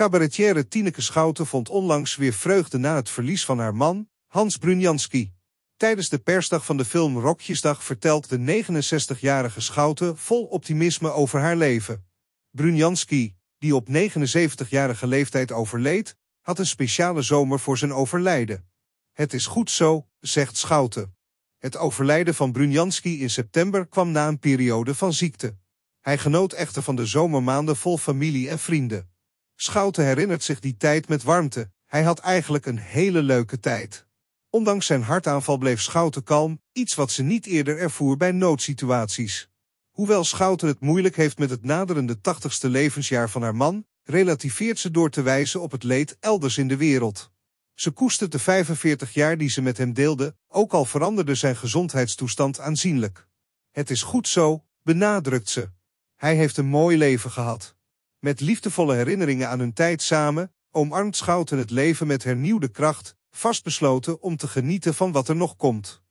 Cabaretière Tineke Schouten vond onlangs weer vreugde na het verlies van haar man, Hans Brunjanski. Tijdens de persdag van de film Rokjesdag vertelt de 69-jarige Schouten vol optimisme over haar leven. Brunjanski, die op 79-jarige leeftijd overleed, had een speciale zomer voor zijn overlijden. Het is goed zo, zegt Schouten. Het overlijden van Brunjanski in september kwam na een periode van ziekte. Hij genoot echter van de zomermaanden vol familie en vrienden. Schouten herinnert zich die tijd met warmte. Hij had eigenlijk een hele leuke tijd. Ondanks zijn hartaanval bleef Schouten kalm, iets wat ze niet eerder ervoer bij noodsituaties. Hoewel Schouten het moeilijk heeft met het naderende tachtigste levensjaar van haar man, relativeert ze door te wijzen op het leed elders in de wereld. Ze koestert de 45 jaar die ze met hem deelde, ook al veranderde zijn gezondheidstoestand aanzienlijk. Het is goed zo, benadrukt ze. Hij heeft een mooi leven gehad. Met liefdevolle herinneringen aan hun tijd samen, omarmt Schouten het leven met hernieuwde kracht, vastbesloten om te genieten van wat er nog komt.